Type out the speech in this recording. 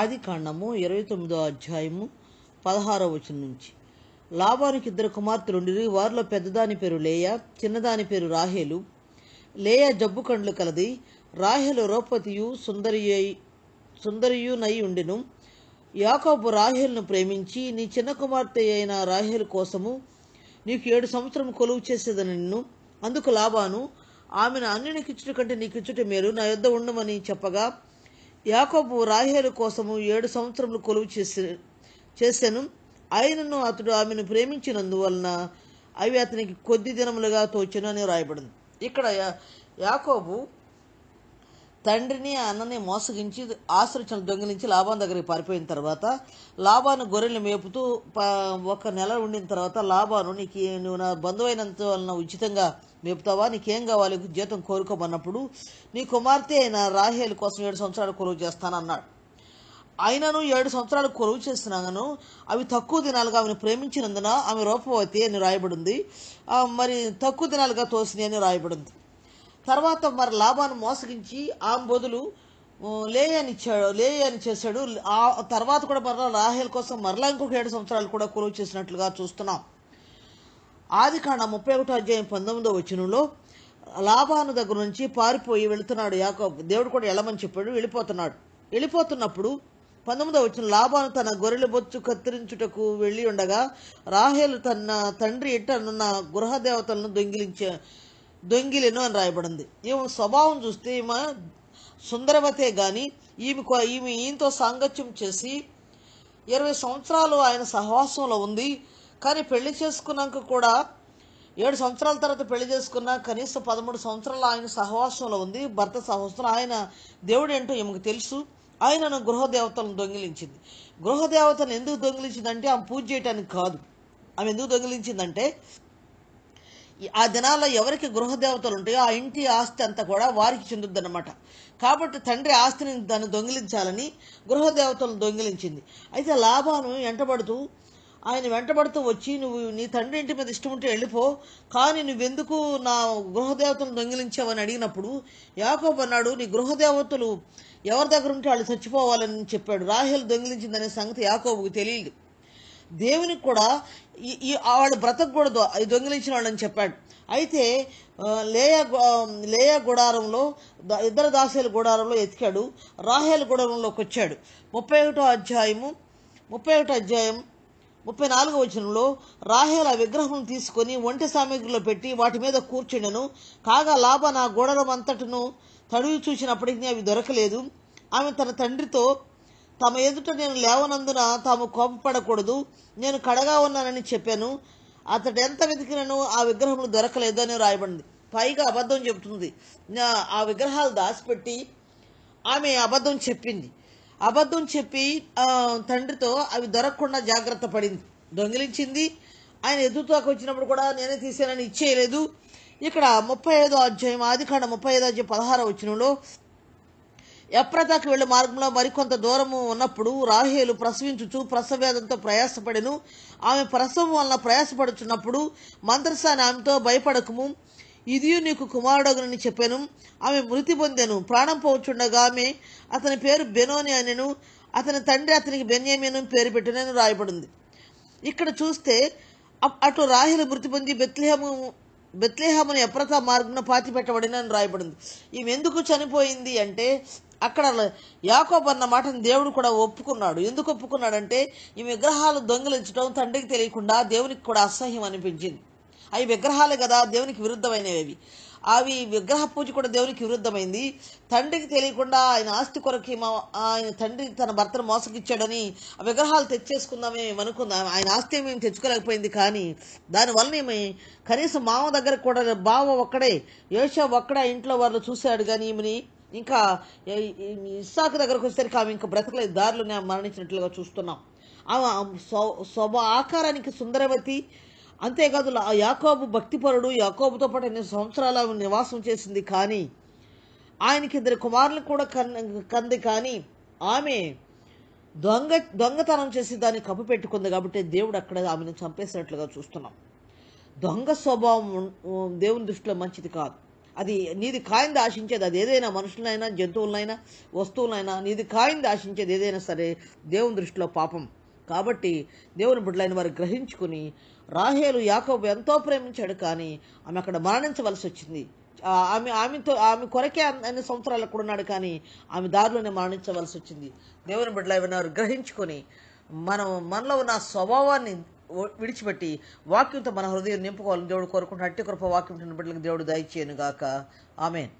ఆది కాండము ఇరవై తొమ్మిదో అధ్యాయము పదహారో వచనం నుంచి లాభానికి ఇద్దరు కుమార్తెలుండి వారిలో పెద్దదాని పేరు లేయ చిన్నదాని పేరు రాహేలు లేయ జబ్బు కండ్లు కలది రాహేలు రోపతియు సుందరియు సుందరియునై ఉండెను యాకోబు రాహేల్ను ప్రేమించి నీ చిన్న కుమార్తె అయిన రాహేలు కోసము నీకు ఏడు సంవత్సరం కొలువు చేసేదని నిన్ను అందుకు లాభాను ఆమెను కిచ్చుట కంటే నీకిచ్చుట మేలు నా యొద్ద ఉండమని చెప్పగా యాకోబు రాహేలు కోసము ఏడు సంవత్సరములు కొలువు చేసి చేశాను ఆయనను అతడు ఆమెను ప్రేమించినందువలన అవి అతనికి కొద్ది దినములుగా తోచను అని రాయబడింది ఇక్కడ యాకోబు తండ్రిని అన్నని మోసగించి ఆశ్రయించిన దొంగిలించి లాభాన్ దగ్గరికి పారిపోయిన తర్వాత లాభాను గొర్రెలు మేపుతూ ఒక నెల ఉండిన తర్వాత లాభాను నీకు నువ్వు నా బంధువైనంత వలన ఉచితంగా మేపుతావా నీకేం కావాలి జీతం కోరుకోమన్నప్పుడు నీ కుమార్తె ఆయన రాహేల్ కోసం ఏడు సంవత్సరాలు కొలువు చేస్తానన్నాడు అయినను ఏడు సంవత్సరాలు కొలువు చేస్తున్నాను అవి తక్కువ దినాలుగా ఆమెను ప్రేమించినందున ఆమె రూపవతి అని రాయబడింది మరి తక్కువ దినాలుగా తోసిని అని రాయబడింది తర్వాత మరి లాభాన్ని మోసగించి ఆమె బదులు లే లే అని చేశాడు ఆ తర్వాత కూడా మరలా రాహేల్ కోసం మరలా ఇంకొక ఏడు సంవత్సరాలు కూడా కొలువు చేసినట్లుగా చూస్తున్నాం ఆది కాండ ముప్పై ఒకటో అధ్యాయం పంతొమ్మిదో వచనంలో లాభాను దగ్గర నుంచి పారిపోయి వెళుతున్నాడు యాకోబ్ దేవుడు కూడా వెళ్ళమని చెప్పాడు వెళ్ళిపోతున్నాడు వెళ్ళిపోతున్నప్పుడు పంతొమ్మిదో వచ్చిన లాభాను తన గొర్రెల బొచ్చు కత్తిరించుటకు వెళ్ళి ఉండగా రాహేలు తన తండ్రి ఇట్టనున్న గృహదేవతలను దొంగిలించే దొంగిలెను అని రాయబడింది ఈమె స్వభావం చూస్తే ఈమె సుందరవతే కానీ ఈమె ఈమె ఈయనతో సాంగత్యం చేసి ఇరవై సంవత్సరాలు ఆయన సహవాసంలో ఉంది కానీ పెళ్లి చేసుకున్నాక కూడా ఏడు సంవత్సరాల తర్వాత పెళ్లి చేసుకున్న కనీసం పదమూడు సంవత్సరాలు ఆయన సహవాసంలో ఉంది భర్త సహవాసంలో ఆయన దేవుడు ఏంటో ఈమెకు తెలుసు ఆయనను గృహదేవతలను దొంగిలించింది గృహదేవతను ఎందుకు దొంగిలించిందంటే ఆమె పూజ చేయటానికి కాదు ఆమె ఎందుకు దొంగిలించిందంటే ఆ దినాల్లో ఎవరికి గృహదేవతలు ఉంటాయో ఆ ఇంటి ఆస్తి అంతా కూడా వారికి అనమాట కాబట్టి తండ్రి ఆస్తిని దాన్ని దొంగిలించాలని గృహదేవతలను దొంగిలించింది అయితే లాభాను వెంటబడుతూ ఆయన వెంటబడుతూ వచ్చి నువ్వు నీ తండ్రి ఇంటి మీద ఇష్టం ఉంటే వెళ్ళిపో కానీ నువ్వెందుకు నా గృహదేవతను దొంగిలించావని అడిగినప్పుడు యాకోబ్ అన్నాడు నీ గృహదేవతలు ఎవరి దగ్గర ఉంటే వాళ్ళు చచ్చిపోవాలని చెప్పాడు రాహిల్ దొంగిలించిందనే సంగతి యాకోబుకు తెలియదు దేవునికి కూడా ఈ వాళ్ళు బ్రతకూడదు దొంగిలించిన వాళ్ళని చెప్పాడు అయితే లేయ లేయ గుడారంలో ఇద్దరు దాసుల గుడారంలో ఎతికాడు రాహేల గుడారంలోకి వచ్చాడు ముప్పై ఒకటో అధ్యాయము ముప్పై ఒకటో అధ్యాయం ముప్పై నాలుగో వచనంలో రాహేల విగ్రహం తీసుకొని ఒంటి సామగ్రిలో పెట్టి వాటి మీద కూర్చుండెను కాగా లాభ నా గోడలం అంతటను తడివి చూసినప్పటికీ అవి దొరకలేదు ఆమె తన తండ్రితో తమ ఎదుట నేను లేవనందున తాము కోపపడకూడదు నేను కడగా ఉన్నానని చెప్పాను అతడు ఎంత వెతికినను ఆ విగ్రహములు దొరకలేదని రాయబడింది పైగా అబద్ధం చెబుతుంది ఆ విగ్రహాలు దాచిపెట్టి ఆమె అబద్ధం చెప్పింది అబద్ధం చెప్పి తండ్రితో అవి దొరకకుండా జాగ్రత్త పడింది దొంగిలించింది ఆయన ఎదురుతోకి వచ్చినప్పుడు కూడా నేనే తీసానని ఇచ్చేయలేదు ఇక్కడ ముప్పై ఐదో అధ్యాయం ఆది కాండ ముప్పై ఐదో అధ్యాయం పదహారో వచ్చినలో ఎప్రతాకి వెళ్లే మార్గంలో మరికొంత దూరము ఉన్నప్పుడు రాహేలు ప్రసవించుచు ప్రసవేదంతో ప్రయాసపడెను ఆమె ప్రసవం వలన ప్రయాసపడుచున్నప్పుడు మంత్రసాని ఆమెతో భయపడకము ఇది నీకు కుమారుడగునని చెప్పాను ఆమె మృతి పొందాను ప్రాణం పోచుండగా ఆమె అతని పేరు బెనోని అనెను అతని తండ్రి అతనికి బెన్యామీను పేరు పెట్టినని రాయబడింది ఇక్కడ చూస్తే అటు రాహిలు మృతి పొంది బెత్లహేము బెత్లేహమును ఎప్రత పాతి పాతిపెట్టబడిన అని రాయబడింది ఈమె ఎందుకు చనిపోయింది అంటే అక్కడ యాకోబ్ అన్న మాటను దేవుడు కూడా ఒప్పుకున్నాడు ఎందుకు ఒప్పుకున్నాడంటే ఈ విగ్రహాలు దొంగిలించడం తండ్రికి తెలియకుండా దేవునికి కూడా అసహ్యం అనిపించింది అవి విగ్రహాలే కదా దేవునికి విరుద్ధమైనవి అవి విగ్రహ పూజ కూడా దేవునికి విరుద్ధమైంది తండ్రికి తెలియకుండా ఆయన ఆస్తి కొరకి మా ఆయన తండ్రి తన భర్తను మోసగిచ్చాడని విగ్రహాలు తెచ్చేసుకుందామే అనుకుందాం ఆయన ఆస్తి ఏమేమి తెచ్చుకోలేకపోయింది కానీ దానివల్ల ఏమి కనీసం మామ దగ్గర కూడా బావ ఒక్కడే యోషా ఒక్కడే ఇంట్లో వాళ్ళు చూశాడు కానీ ఈమెని ఇంకా ఇస్సాకు దగ్గరకు వచ్చేసరికి ఆమె ఇంకా బ్రతకలేదు దారిలోనే మరణించినట్లుగా చూస్తున్నాం ఆమె స్వ ఆకారానికి సుందరవతి అంతేకాదు ఆ యాకోబు భక్తిపరుడు యాకోబుతో పాటు ఎన్ని సంవత్సరాలు ఆమె నివాసం చేసింది కానీ ఆయనకి ఇద్దరు కుమారులు కూడా కంది కానీ ఆమె దొంగ దొంగతనం చేసి దాన్ని కప్పు పెట్టుకుంది కాబట్టి దేవుడు అక్కడ ఆమెను చంపేసినట్లుగా చూస్తున్నాం దొంగ స్వభావం దేవుని దృష్టిలో మంచిది కాదు అది నీది కాయింది ఆశించేది అది ఏదైనా మనుషులైనా జంతువులైనా వస్తువులైనా నీది కాయింది ఆశించేది ఏదైనా సరే దేవుని దృష్టిలో పాపం కాబట్టి దేవుని బిడ్డలైన వారు గ్రహించుకుని రాహేలు యాకబు ఎంతో ప్రేమించాడు కానీ ఆమె అక్కడ మరణించవలసి వచ్చింది ఆమె ఆమెతో ఆమె కొరకే అన్ని సంవత్సరాలు అక్కడ ఉన్నాడు కానీ ఆమె దారిలోనే మరణించవలసి వచ్చింది దేవుని బిడ్డలైన వారు గ్రహించుకొని మనం మనలో ఉన్న స్వభావాన్ని విడిచిపెట్టి వాక్యంతో మన హృదయం నింపుకోవాలని దేవుడు కోరుకుంటున్న అట్టి కృప వాక్యం బిడ్డలకు దేవుడు దయచేయను గాక ఆమెన్